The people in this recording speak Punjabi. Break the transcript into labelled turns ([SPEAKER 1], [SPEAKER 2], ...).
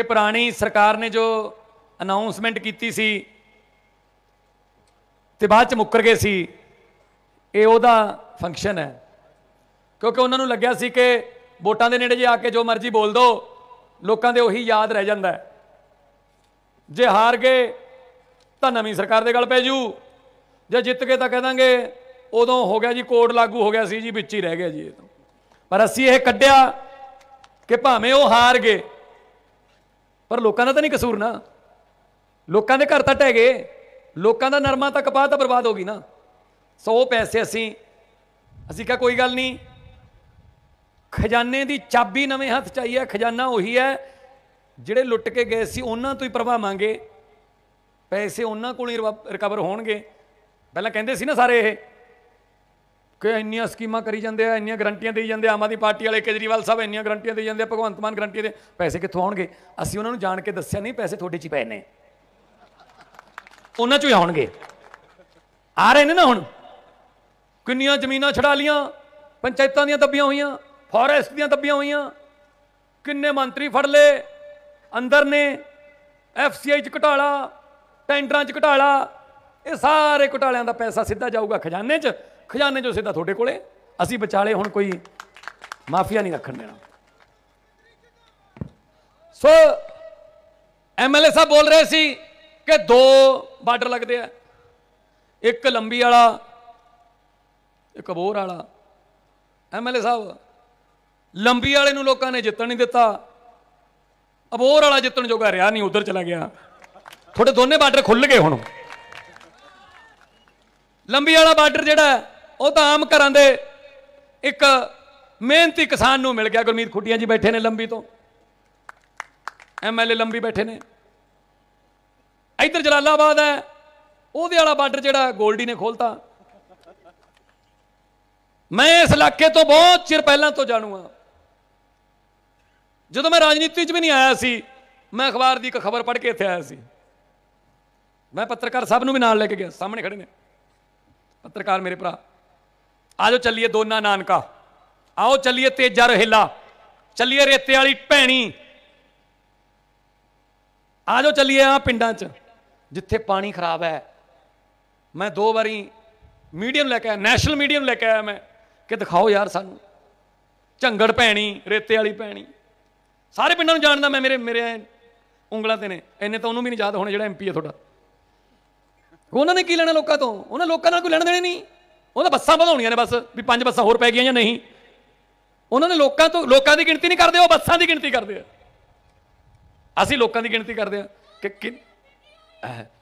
[SPEAKER 1] ਇਹ ਪੁਰਾਣੀ ਸਰਕਾਰ ਨੇ ਜੋ ਅਨਾਉਂਸਮੈਂਟ ਕੀਤੀ ਸੀ ਤੇ ਬਾਅਦ ਚ ਮੁੱਕਰ ਗਏ ਸੀ ਇਹ ਉਹਦਾ ਫੰਕਸ਼ਨ ਹੈ ਕਿਉਂਕਿ ਉਹਨਾਂ ਨੂੰ ਲੱਗਿਆ ਸੀ ਕਿ ਵੋਟਾਂ ਦੇ ਨੇੜੇ ਜੇ ਆ ਕੇ ਜੋ ਮਰਜ਼ੀ ਬੋਲ ਦੋ ਲੋਕਾਂ ਦੇ ਉਹੀ ਯਾਦ ਰਹਿ ਜਾਂਦਾ ਹੈ ਜੇ ਹਾਰ ਗਏ ਤਾਂ ਨਵੀਂ ਸਰਕਾਰ ਦੇ ਗੱਲ ਪੈ ਜੂ ਜੇ ਜਿੱਤ ਕੇ ਤਾਂ ਕਹਾਂਗੇ ਉਦੋਂ ਹੋ ਗਿਆ ਜੀ ਕੋਡ ਲਾਗੂ ਹੋ ਗਿਆ ਸੀ ਜੀ ਵਿੱਚ ਹੀ ਰਹਿ ਗਿਆ ਜੀ ਇਹ ਤਾਂ ਪਰ ਅਸੀਂ ਇਹ ਕੱਢਿਆ ਕਿ ਭਾਵੇਂ ਉਹ ਹਾਰ ਗਏ ਪਰ ਲੋਕਾਂ ਦਾ ਤਾਂ ਨਹੀਂ ਕਸੂਰ ਨਾ ਲੋਕਾਂ ਦੇ ਘਰ ਤਾਂ ਟਹਿ ਗਏ ਲੋਕਾਂ ਦਾ ਨਰਮਾ ਤਾਂ ਕਪਾਹ ਤਾਂ ਬਰਬਾਦ ਹੋ ਗਈ ਨਾ ਸੋ ਪੈਸੇ ਅਸੀਂ ਅਸੀਂ ਕਾ ਕੋਈ ਗੱਲ ਨਹੀਂ ਖਜ਼ਾਨੇ ਦੀ ਚਾਬੀ ਨਵੇਂ ਹੱਥ ਚ ਆਈ ਹੈ ਖਜ਼ਾਨਾ ਉਹੀ ਹੈ ਜਿਹੜੇ ਲੁੱਟ ਕੇ ਗਏ ਸੀ ਉਹਨਾਂ ਤੋਂ ਹੀ ਪ੍ਰਭਾ ਮੰਗੇ ਪੈਸੇ ਉਹਨਾਂ ਕੋਲ ਹੀ ਰਿਕਵਰ ਹੋਣਗੇ ਪਹਿਲਾਂ ਕਹਿੰਦੇ ਸੀ ਨਾ ਸਾਰੇ ਇਹ ਕਿ ਇੰਨੀਆਂ ਸਕੀਮਾਂ ਕਰੀ ਜਾਂਦੇ ਆ ਇੰਨੀਆਂ ਗਰੰਟੀਆਂ ਦੇਈ ਜਾਂਦੇ ਆਮ ਆਦਮੀ ਪਾਰਟੀ ਵਾਲੇ ਕੇਜਰੀਵਾਲ ਸਾਹਿਬ ਇੰਨੀਆਂ ਗਰੰਟੀਆਂ ਦੇਈ ਜਾਂਦੇ ਆ ਭਗਵੰਤ ਮਾਨ ਗਰੰਟੀ ਦੇ ਪੈਸੇ ਕਿੱਥੋਂ ਆਉਣਗੇ ਅਸੀਂ ਉਹਨਾਂ ਨੂੰ ਜਾਣ ਕੇ ਦੱਸਿਆ ਨਹੀਂ ਪੈਸੇ ਤੁਹਾਡੇ 'ਚ ਹੀ ਪਏ ਨੇ ਉਹਨਾਂ 'ਚੋਂ ਹੀ ਆਉਣਗੇ ਆ ਰਹੇ ਨੇ ਨਾ ਹੁਣ ਕਿੰਨੀਆਂ ਜ਼ਮੀਨਾਂ ਛੜਾ ਲੀਆਂ ਪੰਚਾਇਤਾਂ ਦੀਆਂ ਦੱਬੀਆਂ ਹੋਈਆਂ ਫੋਰੈਸਟ ਦੀਆਂ ਦੱਬੀਆਂ ਹੋਈਆਂ ਕਿੰਨੇ ਮੰਤਰੀ ਫੜ ਲਏ ਅੰਦਰ ਨੇ ਐਫਸੀਆਈ 'ਚ ਘਟਾਲਾ ਟੈਂਡਰਾਂ 'ਚ ਘਟਾਲਾ ਇਹ ਸਾਰੇ ਘਟਾਲਿਆਂ ਦਾ ਪੈਸਾ ਸਿੱਧਾ ਜਾਊਗਾ ਖਜ਼ਾਨੇ 'ਚ ਖਜ਼ਾਨੇ 'ਚੋਂ ਸਿੱਧਾ ਤੁਹਾਡੇ ਕੋਲੇ ਅਸੀਂ ਵਿਚਾਲੇ ਹੁਣ ਕੋਈ ਮਾਫੀਆ ਨਹੀਂ ਰੱਖਣ ਦੇਣਾ ਸੋ ਐਮਐਲਏ ਸਾਹਿਬ ਬੋਲ ਰਹੇ ਸੀ ਕਿ ਦੋ ਬਾਰਡਰ ਲੱਗਦੇ ਆ ਇੱਕ ਲੰਬੀ ਵਾਲਾ ਇੱਕ ਬੋਰ ਵਾਲਾ ਐਮਐਲਏ ਸਾਹਿਬ ਲੰਬੀ ਵਾਲੇ ਨੂੰ ਲੋਕਾਂ ਨੇ ਜਿੱਤਣ ਨਹੀਂ ਦਿੱਤਾ ਅਬੋਰ ਵਾਲਾ ਜਿੱਤਣ ਜੋਗਾ ਰਿਹਾ ਨਹੀਂ ਉਧਰ ਚਲਾ ਗਿਆ ਤੁਹਾਡੇ ਦੋਨੇ ਬਾਰਡਰ ਖੁੱਲ ਗਏ ਹੁਣ ਲੰਬੀ ਵਾਲਾ ਬਾਰਡਰ ਜਿਹੜਾ ਉਹ ਤਾਂ ਆਮ ਘਰਾਂ ਦੇ ਇੱਕ ਮਿਹਨਤੀ ਕਿਸਾਨ ਨੂੰ ਮਿਲ ਗਿਆ ਗੁਰਮੀਤ ਖੁੱਟੀਆਂ ਜੀ ਬੈਠੇ ਨੇ ਲੰਬੀ ਤੋਂ ਐਮਐਲਏ ਲੰਬੀ ਬੈਠੇ ਨੇ ਇੱਧਰ ਜਲਾਲਾਬਾਦ ਹੈ ਉਹਦੇ ਵਾਲਾ ਬਾਰਡਰ ਜਿਹੜਾ ਗੋਲਡੀ ਨੇ ਖੋਲਤਾ ਮੈਂ ਇਸ ਇਲਾਕੇ ਤੋਂ ਬਹੁਤ ਚਿਰ ਪਹਿਲਾਂ ਤੋਂ ਜਾਣੂ ਆ ਜਦੋਂ ਮੈਂ ਰਾਜਨੀਤੀ 'ਚ ਵੀ ਨਹੀਂ ਆਇਆ ਸੀ ਮੈਂ ਅਖਬਾਰ ਦੀ ਇੱਕ ਖਬਰ ਪੜ੍ਹ ਕੇ ਇੱਥੇ ਆਇਆ ਸੀ ਮੈਂ ਪੱਤਰਕਾਰ ਸਭ ਨੂੰ ਵੀ ਨਾਲ ਲੈ ਕੇ ਗਿਆ ਸਾਹਮਣੇ ਖੜੇ ਨੇ ਪੱਤਰਕਾਰ ਮੇਰੇ ਭਰਾ ਆਜੋ ਚੱਲੀਏ ਦੋਨਾ ਨਾਨਕਾ ਆਓ ਚੱਲੀਏ ਤੇਜਾ ਰਹਿਲਾ ਚੱਲੀਏ ਰੇਤੇ ਵਾਲੀ ਭੈਣੀ ਆਜੋ ਚੱਲੀਏ ਆ ਪਿੰਡਾਂ 'ਚ ਜਿੱਥੇ ਪਾਣੀ ਖਰਾਬ ਹੈ ਮੈਂ ਦੋ ਵਾਰੀ ਮੀਡੀਅਮ ਲੈ ਕੇ ਆਇਆ ਨੈਸ਼ਨਲ ਮੀਡੀਅਮ ਲੈ ਕੇ ਆਇਆ ਮੈਂ ਕਿ ਦਿਖਾਓ ਯਾਰ ਸਾਨੂੰ ਝੰਗੜ ਭੈਣੀ ਰੇਤੇ ਵਾਲੀ ਭੈਣੀ ਸਾਰੇ ਪਿੰਡਾਂ ਨੂੰ ਜਾਣਦਾ ਮੈਂ ਮੇਰੇ ਮੇਰੇ ਉਂਗਲਾਂ ਤੇ ਨੇ ਐਨੇ ਤਾਂ ਉਹਨੂੰ ਵੀ ਨਹੀਂ ਯਾਦ ਹੋਣਾ ਜਿਹੜਾ ਐਮਪੀ ਹੈ ਤੁਹਾਡਾ ਉਹਨਾਂ ਨੇ ਕੀ ਲੈਣਾ ਲੋਕਾਂ ਤੋਂ ਉਹਨਾਂ ਲੋਕਾਂ ਨਾਲ ਕੋਈ ਲੈਣ ਦੇਣੇ ਨਹੀਂ ਉਹ ਤਾਂ ਬੱਸਾਂ ਵਧਾਉਣੀਆਂ ਨੇ ਬਸ ਵੀ ਪੰਜ ਬੱਸਾਂ ਹੋਰ ਪੈ ਗਈਆਂ ਜਾਂ ਨਹੀਂ ਉਹਨਾਂ ਨੇ ਲੋਕਾਂ ਤੋਂ ਲੋਕਾਂ ਦੀ ਗਿਣਤੀ ਨਹੀਂ ਕਰਦੇ ਉਹ ਬੱਸਾਂ ਦੀ ਗਿਣਤੀ ਕਰਦੇ ਆ ਅਸੀਂ ਲੋਕਾਂ ਦੀ ਗਿਣਤੀ ਕਰਦੇ ਆ ਕਿ